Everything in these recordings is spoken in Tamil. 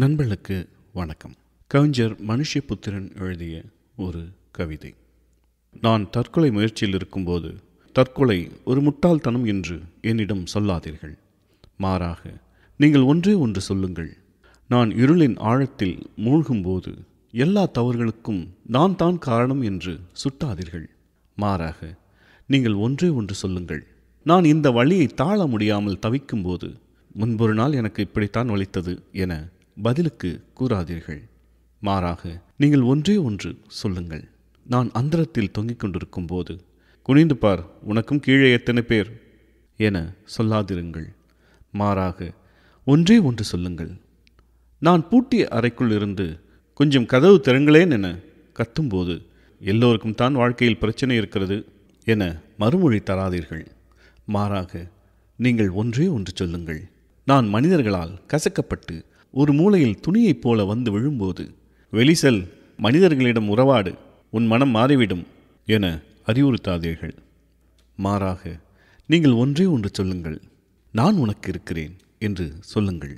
நண்பர்களுக்கு வணக்கம் கவிஞர் மனுஷபுத்திரன் எழுதிய ஒரு கவிதை நான் தற்கொலை முயற்சியில் இருக்கும்போது தற்கொலை ஒரு முட்டாள்தனம் என்று என்னிடம் சொல்லாதீர்கள் மாறாக நீங்கள் ஒன்றே ஒன்று சொல்லுங்கள் நான் இருளின் ஆழத்தில் மூழ்கும்போது எல்லா தவறுகளுக்கும் நான் தான் காரணம் என்று சுட்டாதீர்கள் மாறாக நீங்கள் ஒன்றே ஒன்று சொல்லுங்கள் நான் இந்த வழியை தாழ முடியாமல் தவிக்கும்போது முன்பொரு நாள் எனக்கு இப்படித்தான் வலித்தது என பதிலுக்கு கூறாதீர்கள் மாறாக நீங்கள் ஒன்றே ஒன்று சொல்லுங்கள் நான் அந்தரத்தில் தொங்கிக் கொண்டிருக்கும் போது குனிந்து பார் உனக்கும் கீழே எத்தனை பேர் என சொல்லாதிருங்கள் மாறாக ஒன்றே ஒன்று சொல்லுங்கள் நான் பூட்டிய அறைக்குள் இருந்து கொஞ்சம் கதவு திறங்களேன் என கத்தும்போது எல்லோருக்கும் தான் வாழ்க்கையில் பிரச்சனை இருக்கிறது என மறுமொழி தராதீர்கள் மாறாக நீங்கள் ஒன்றே ஒன்று சொல்லுங்கள் நான் மனிதர்களால் கசக்கப்பட்டு ஒரு மூலையில் துணியைப் போல வந்து விழும்போது வெளிசல் மனிதர்களிடம் உறவாடு உன் மனம் மாறிவிடும் என அறிவுறுத்தாதீர்கள் மாறாக நீங்கள் ஒன்றே ஒன்று சொல்லுங்கள் நான் உனக்கு இருக்கிறேன் என்று சொல்லுங்கள்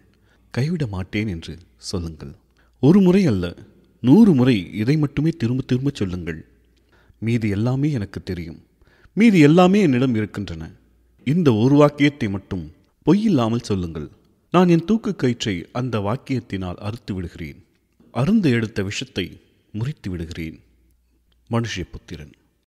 கைவிட மாட்டேன் என்று சொல்லுங்கள் ஒரு முறை அல்ல நூறு முறை இதை மட்டுமே திரும்ப திரும்ப சொல்லுங்கள் மீதி எல்லாமே எனக்கு தெரியும் மீதி எல்லாமே என்னிடம் இருக்கின்றன இந்த ஒரு வாக்கியத்தை மட்டும் பொய் இல்லாமல் சொல்லுங்கள் நான் என் தூக்கு கயிற்றை அந்த வாக்கியத்தினால் அறுத்து விடுகிறேன் அருந்து எடுத்த விஷத்தை முறித்து விடுகிறேன் மனுஷ புத்திரன்